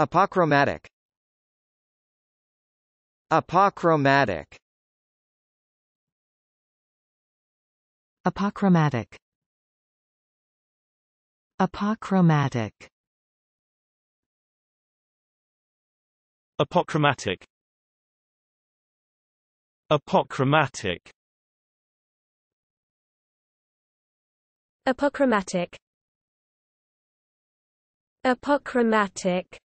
Apochromatic Apochromatic Apochromatic Apochromatic Apochromatic Apochromatic Apochromatic Apochromatic